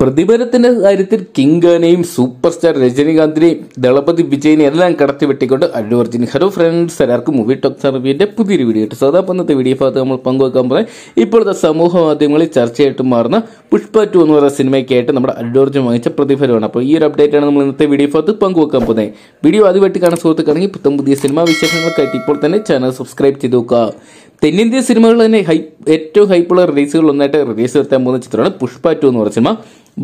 പ്രതിഫലത്തിന്റെ കാര്യത്തിൽ കിങ്കനെയും super star രജനീകാന്തിനെയും ദളപതി വിജയിനെ എല്ലാം കടത്തി വെട്ടിക്കൊണ്ട് അല്ലു അർജുൻ ഹലോ ഫ്രണ്ട്സ് എല്ലാവർക്കും മൂവി ടോക്സ് സർവീൻ്റെ പുതിയൊരു വീഡിയോ ആയിട്ട് സദാ ഇന്നത്തെ വീഡിയോ ഭാഗത്ത് നമ്മൾ പങ്കുവെക്കാൻ പോകുന്നത് ഇപ്പോഴത്തെ സമൂഹ മാധ്യമങ്ങളിൽ ചർച്ചയായിട്ട് മാറുന്ന പുഷ്പ ടു എന്ന് പറയുന്ന സിനിമയ്ക്കായിട്ട് നമ്മുടെ അല്ലു അർജുൻ വാങ്ങിച്ച പ്രതിഫലമാണ് അപ്പോൾ ഈ ഒരു അപ്ഡേറ്റ് ആണ് നമ്മൾ ഇന്നത്തെ വീഡിയോ ഭാഗത്ത് പങ്കുവെക്കാൻ പോകുന്നത് വീഡിയോ ആദ്യമായിട്ട് കാണാൻ സുഹൃത്തുക്കാണെങ്കിൽ പുത്തം പുതിയ സിനിമാ വിശേഷങ്ങൾക്കായിട്ട് ഇപ്പോൾ തന്നെ ചാനൽ സബ്സ്ക്രൈബ് ചെയ്ത് നോക്കുക തെന്നിന്ത്യൻ സിനിമകൾ തന്നെ ഹൈ ഏറ്റവും ഹൈപ്പുള്ള റിലീസുകൾ ഒന്നായിട്ട് റിലീസ് വരുത്താൻ പോകുന്ന ചിത്രമാണ് പുഷ്പ ടു എന്ന് പറഞ്ഞ സിനിമ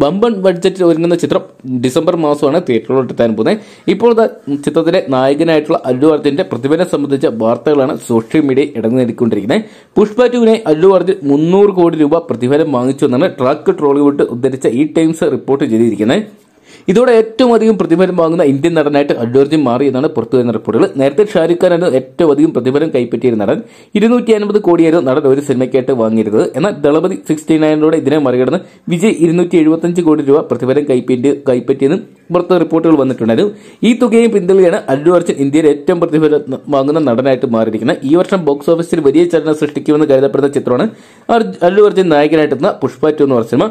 ബമ്പൺ ബഡ്ജറ്റ് ഒരുങ്ങുന്ന ചിത്രം ഡിസംബർ മാസമാണ് തിയേറ്ററിലോട്ട് എത്താൻ പോകുന്നത് ഇപ്പോൾ ചിത്രത്തിലെ നായകനായിട്ടുള്ള അല്ലു അർജുന്റെ പ്രതിഫലം സംബന്ധിച്ച വാർത്തകളാണ് സോഷ്യൽ മീഡിയ ഇടങ്ങേറിക്കൊണ്ടിരിക്കുന്നത് പുഷ്പ ടുവിനെ അല്ലു അർജുൻ മുന്നൂറ് കോടി രൂപ പ്രതിഫലം വാങ്ങിച്ചു എന്നാണ് ട്രാക്ക് ട്രോളിവുഡ് ഉദ്ധരിച്ച ഈ ടൈംസ് റിപ്പോർട്ട് ചെയ്തിരിക്കുന്നത് ഇതോടെ ഏറ്റവും അധികം പ്രതിഫലം വാങ്ങുന്ന ഇന്ത്യൻ നടനായിട്ട് അഡ്വർജി മാറി എന്നാണ് പുറത്തുവരുന്ന റിപ്പോർട്ടുകൾ നേരത്തെ ഷാരൂഖ് ഖാനാണ് ഏറ്റവും അധികം പ്രതിഫലം കൈപ്പറ്റിയ നടൻ ഇരുന്നൂറ്റി അൻപത് കോടിയായിരുന്നു നടൻ ഒരു സിനിമയ്ക്കായിട്ട് വാങ്ങിയിരുന്നത് എന്നാൽ ദളപതി സിക്സ്റ്റി നയനിലൂടെ ഇതിനെ മറികടന്ന് വിജയ് ഇരുന്നൂറ്റി എഴുപത്തഞ്ച് കോടി രൂപ പ്രതിഫലം കൈപ്പറ്റി കൈപ്പറ്റിയെന്നും പുറത്ത് റിപ്പോർട്ടുകൾ വന്നിട്ടുണ്ടായിരുന്നു ഈ തുകയും പിന്തുണയാണ് അല്ലു അർജുൻ ഇന്ത്യയിൽ ഏറ്റവും പ്രതിഫലം വാങ്ങുന്ന നടനായിട്ട് മാറിയിരിക്കുന്നത് ഈ വർഷം ബോക്സ് ഓഫീസിൽ വലിയ ചലനം സൃഷ്ടിക്കുമെന്ന് കരുതപ്പെടുന്ന ചിത്രമാണ് അല്ലു അർജുൻ നായകനായിട്ടെത്തുന്ന പുഷ്പ ടു എന്ന് പറഞ്ഞ സിനിമ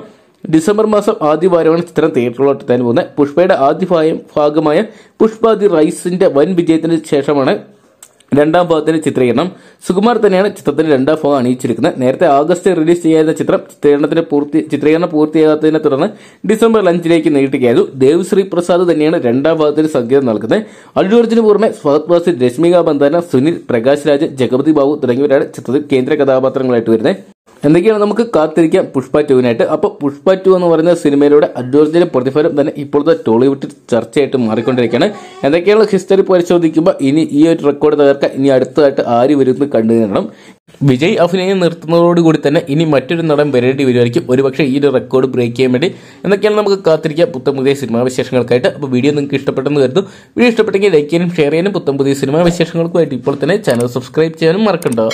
ഡിസംബർ മാസം ആദ്യ വാരമാണ് ചിത്രം തിയേറ്ററിലോട്ട് എത്താൻ പോകുന്നത് പുഷ്പയുടെ ആദ്യ ഭാഗമായ പുഷ്പ ദി റൈസിന്റെ വൻ വിജയത്തിന് ശേഷമാണ് രണ്ടാം ഭാഗത്തിന്റെ ചിത്രീകരണം സുകുമാർ തന്നെയാണ് ചിത്രത്തിന്റെ രണ്ടാം ഭാഗം അണിയിച്ചിരിക്കുന്നത് നേരത്തെ ആഗസ്റ്റ് റിലീസ് ചെയ്യാത്ത ചിത്രം ചിത്രീകരണത്തിന് പൂർത്തി ചിത്രീകരണം പൂർത്തിയാകാത്തതിനെ തുടർന്ന് ഡിസംബർ അഞ്ചിലേക്ക് നീട്ടുകയായിരുന്നു ദേവ്ശ്രീ പ്രസാദ് തന്നെയാണ് രണ്ടാം ഭാഗത്തിന് സംഗീതം നൽകുന്നത് അല്ലൂർജിന് പുറമെ സ്വഹത് വാസി രശ്മിക ബന്ധന സുനിൽ പ്രകാശ് രാജ് ജഗപതി ബാബു തുടങ്ങിയവരാണ് ചിത്രത്തിൽ കേന്ദ്ര കഥാപാത്രങ്ങളായിട്ട് വരുന്നത് എന്തൊക്കെയാണ് നമുക്ക് കാത്തിരിക്കാം പുഷ്പ ടുവിനായിട്ട് അപ്പോൾ പുഷ്പ ടു എന്ന് പറയുന്ന സിനിമയിലൂടെ അഡ്വർജിന്റെ പ്രതിഫലം തന്നെ ഇപ്പോഴത്തെ ടോളിവുഡ് ചർച്ചയായിട്ട് മാറിക്കൊണ്ടിരിക്കുകയാണ് എന്തൊക്കെയാണ് ഹിസ്റ്ററി പരിശോധിക്കുമ്പോൾ ഇനി ഈ ഒരു റെക്കോർഡ് തകർക്കാൻ ഇനി അടുത്തതായിട്ട് ആര് വരുമെന്ന് കണ്ടു നേടണം വിജയ് അഭിനയം നിർത്തുന്നതോടുകൂടി തന്നെ ഇനി മറ്റൊരു നടൻ വരേണ്ടി വരുമായിരിക്കും ഒരുപക്ഷെ ഈ ഒരു റെക്കോർഡ് ബ്രേക്ക് ചെയ്യാൻ വേണ്ടി എന്തൊക്കെയാണ് നമുക്ക് കാത്തിരിക്കാം പുത്തം പുതിയ സിനിമാ വിശേഷങ്ങൾക്കായിട്ട് അപ്പോൾ വീഡിയോ നിങ്ങൾക്ക് ഇഷ്ടപ്പെട്ടെന്ന് കരുതും വീഡിയോ ഇഷ്ടപ്പെട്ടെങ്കിൽ ലൈക്ക് ചെയ്യാനും ഷെയർ ചെയ്യാനും പുത്തം പുതിയ സിനിമാ വിശേഷങ്ങൾക്കുമായിട്ട് ഇപ്പോൾ തന്നെ ചാനൽ സബ്സ്ക്രൈബ് ചെയ്യാനും മറക്കണ്ടോ